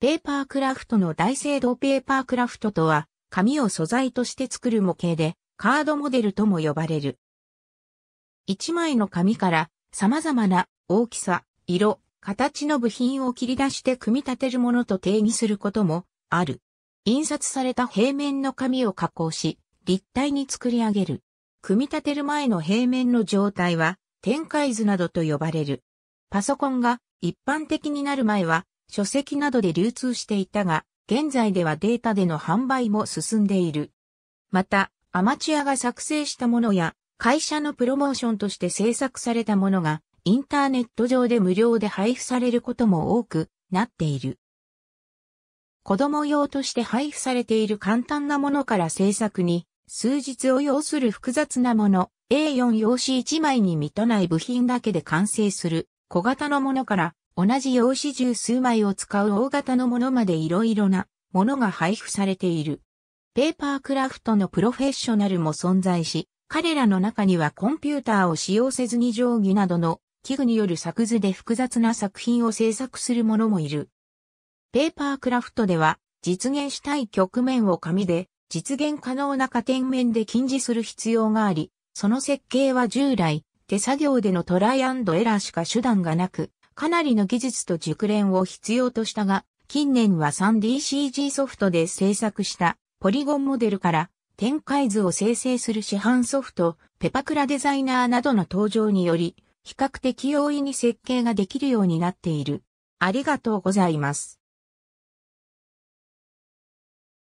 ペーパークラフトの大聖堂ペーパークラフトとは、紙を素材として作る模型で、カードモデルとも呼ばれる。一枚の紙から様々な大きさ、色、形の部品を切り出して組み立てるものと定義することもある。印刷された平面の紙を加工し、立体に作り上げる。組み立てる前の平面の状態は、展開図などと呼ばれる。パソコンが一般的になる前は、書籍などで流通していたが、現在ではデータでの販売も進んでいる。また、アマチュアが作成したものや、会社のプロモーションとして制作されたものが、インターネット上で無料で配布されることも多くなっている。子供用として配布されている簡単なものから制作に、数日を要する複雑なもの、A4 用紙1枚に満たない部品だけで完成する小型のものから同じ用紙十数枚を使う大型のものまでいろいろなものが配布されている。ペーパークラフトのプロフェッショナルも存在し、彼らの中にはコンピューターを使用せずに定規などの器具による作図で複雑な作品を制作する者もいる。ペーパークラフトでは実現したい局面を紙で実現可能な加点面で禁止する必要があり、その設計は従来手作業でのトライアンドエラーしか手段がなく、かなりの技術と熟練を必要としたが、近年は 3DCG ソフトで制作したポリゴンモデルから展開図を生成する市販ソフト、ペパクラデザイナーなどの登場により、比較的容易に設計ができるようになっている。ありがとうございます。